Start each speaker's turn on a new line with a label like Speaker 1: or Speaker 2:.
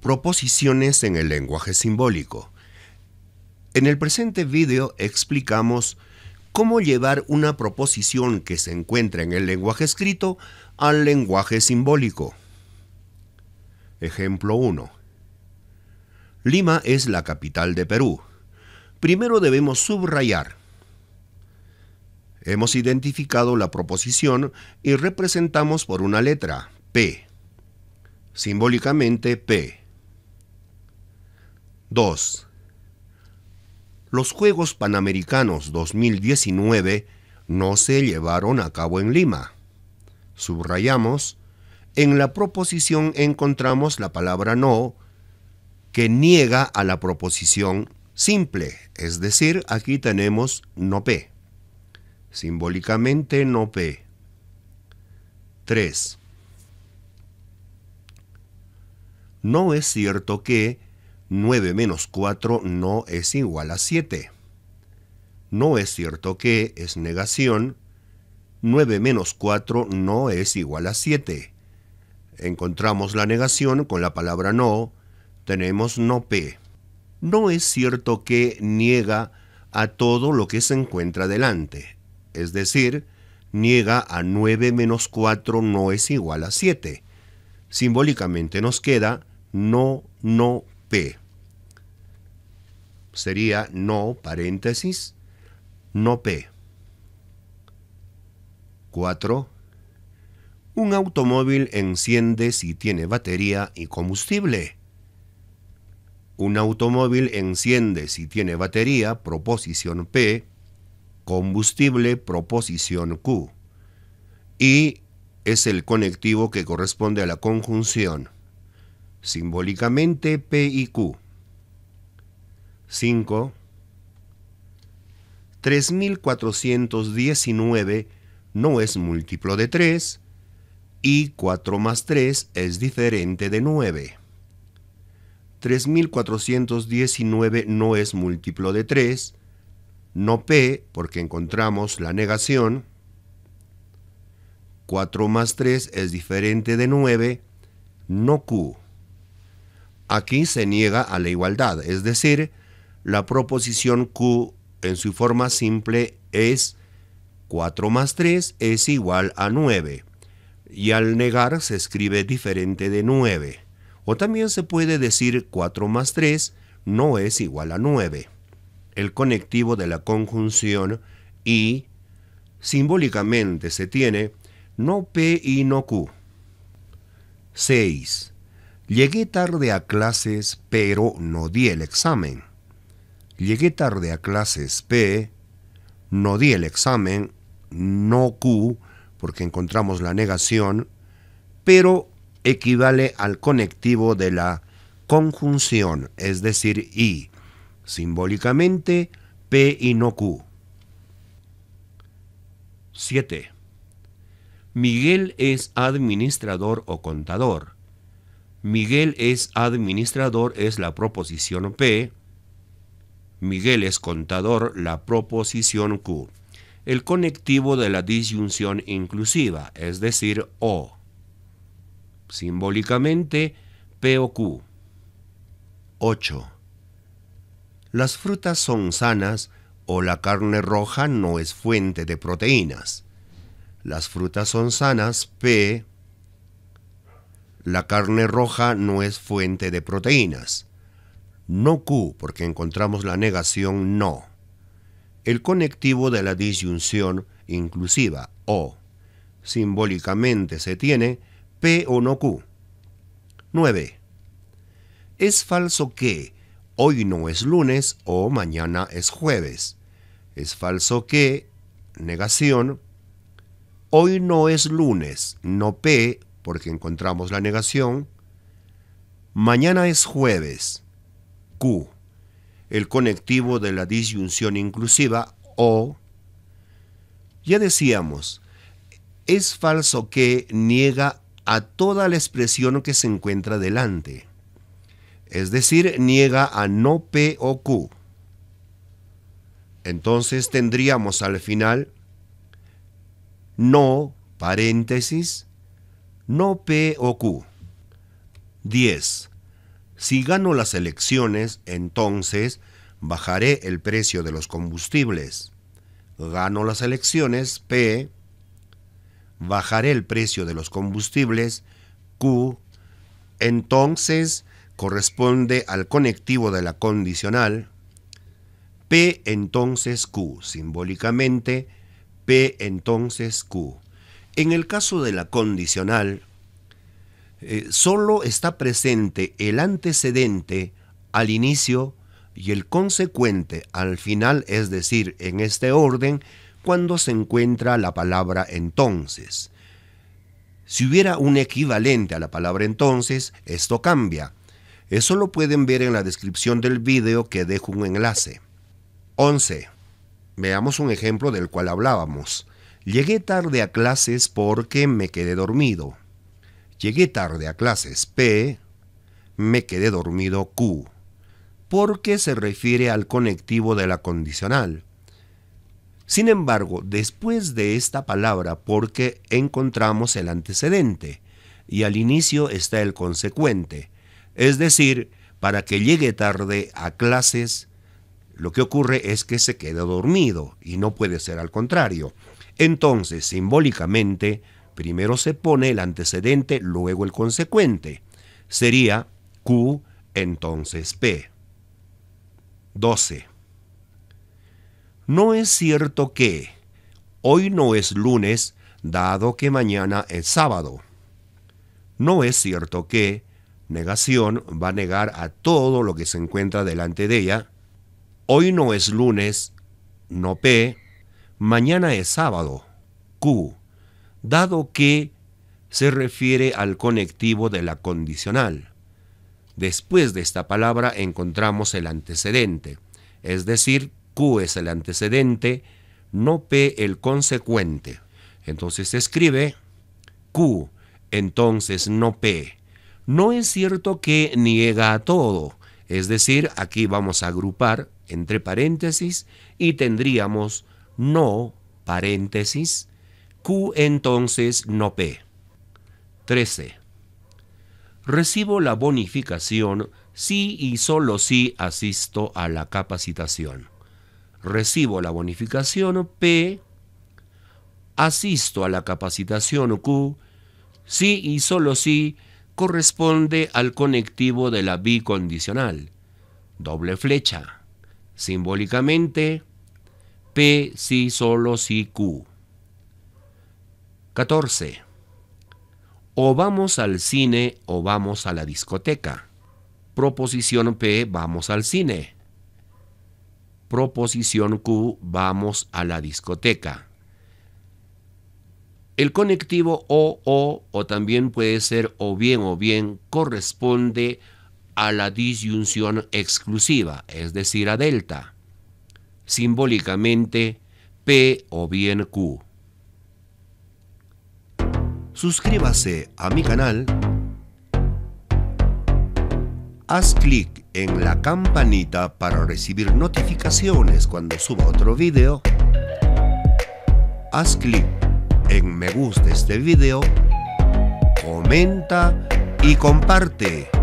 Speaker 1: Proposiciones en el lenguaje simbólico. En el presente video explicamos cómo llevar una proposición que se encuentra en el lenguaje escrito al lenguaje simbólico. Ejemplo 1. Lima es la capital de Perú. Primero debemos subrayar. Hemos identificado la proposición y representamos por una letra, P. Simbólicamente P. 2. Los Juegos Panamericanos 2019 no se llevaron a cabo en Lima. Subrayamos, en la proposición encontramos la palabra no que niega a la proposición simple, es decir, aquí tenemos no p. Simbólicamente no p. 3. No es cierto que 9 menos 4 no es igual a 7. No es cierto que es negación. 9 menos 4 no es igual a 7. Encontramos la negación con la palabra no. Tenemos no p. No es cierto que niega a todo lo que se encuentra delante. Es decir, niega a 9 menos 4 no es igual a 7. Simbólicamente nos queda no, no, p sería no, paréntesis, no P. 4. Un automóvil enciende si tiene batería y combustible. Un automóvil enciende si tiene batería, proposición P, combustible, proposición Q. Y es el conectivo que corresponde a la conjunción, simbólicamente P y Q. 5, 3419 no es múltiplo de 3 y 4 más 3 es diferente de 9. 3419 no es múltiplo de 3, no p porque encontramos la negación, 4 más 3 es diferente de 9, no q. Aquí se niega a la igualdad, es decir, la proposición Q en su forma simple es 4 más 3 es igual a 9. Y al negar se escribe diferente de 9. O también se puede decir 4 más 3 no es igual a 9. El conectivo de la conjunción y simbólicamente se tiene no P y no Q. 6. Llegué tarde a clases pero no di el examen. Llegué tarde a clases P, no di el examen, no Q, porque encontramos la negación, pero equivale al conectivo de la conjunción, es decir, I. Simbólicamente, P y no Q. 7. Miguel es administrador o contador. Miguel es administrador es la proposición P Miguel es contador la proposición Q, el conectivo de la disyunción inclusiva, es decir, O. Simbólicamente, P o Q. 8. Las frutas son sanas o la carne roja no es fuente de proteínas. Las frutas son sanas, P. La carne roja no es fuente de proteínas no Q, porque encontramos la negación no. El conectivo de la disyunción inclusiva, O. Simbólicamente se tiene P o no Q. 9. Es falso que hoy no es lunes o mañana es jueves. Es falso que, negación, hoy no es lunes, no P, porque encontramos la negación. Mañana es jueves, Q, el conectivo de la disyunción inclusiva O. Ya decíamos, es falso que niega a toda la expresión que se encuentra delante, es decir, niega a no P o Q. Entonces tendríamos al final no, paréntesis, no P o Q. 10. Si gano las elecciones, entonces bajaré el precio de los combustibles. Gano las elecciones, P. Bajaré el precio de los combustibles, Q. Entonces corresponde al conectivo de la condicional. P entonces Q, simbólicamente P entonces Q. En el caso de la condicional, eh, solo está presente el antecedente al inicio y el consecuente al final, es decir, en este orden, cuando se encuentra la palabra entonces. Si hubiera un equivalente a la palabra entonces, esto cambia. Eso lo pueden ver en la descripción del video que dejo un enlace. 11. Veamos un ejemplo del cual hablábamos. Llegué tarde a clases porque me quedé dormido. Llegué tarde a clases P, me quedé dormido Q, porque se refiere al conectivo de la condicional. Sin embargo, después de esta palabra porque encontramos el antecedente y al inicio está el consecuente, es decir, para que llegue tarde a clases, lo que ocurre es que se queda dormido y no puede ser al contrario. Entonces, simbólicamente, Primero se pone el antecedente, luego el consecuente. Sería Q entonces P. 12. No es cierto que hoy no es lunes, dado que mañana es sábado. No es cierto que negación va a negar a todo lo que se encuentra delante de ella. Hoy no es lunes, no P, mañana es sábado, Q dado que se refiere al conectivo de la condicional. Después de esta palabra encontramos el antecedente, es decir, Q es el antecedente, no P el consecuente. Entonces se escribe Q, entonces no P. No es cierto que niega a todo, es decir, aquí vamos a agrupar entre paréntesis y tendríamos no paréntesis Q entonces no P. 13. Recibo la bonificación si y solo si asisto a la capacitación. Recibo la bonificación P, asisto a la capacitación Q, si y solo si corresponde al conectivo de la bicondicional. Doble flecha. Simbólicamente, P si solo si Q. 14. O vamos al cine o vamos a la discoteca. Proposición P, vamos al cine. Proposición Q, vamos a la discoteca. El conectivo o, o, o también puede ser o bien o bien, corresponde a la disyunción exclusiva, es decir, a delta. Simbólicamente, P o bien Q suscríbase a mi canal, haz clic en la campanita para recibir notificaciones cuando suba otro video, haz clic en me gusta este video, comenta y comparte.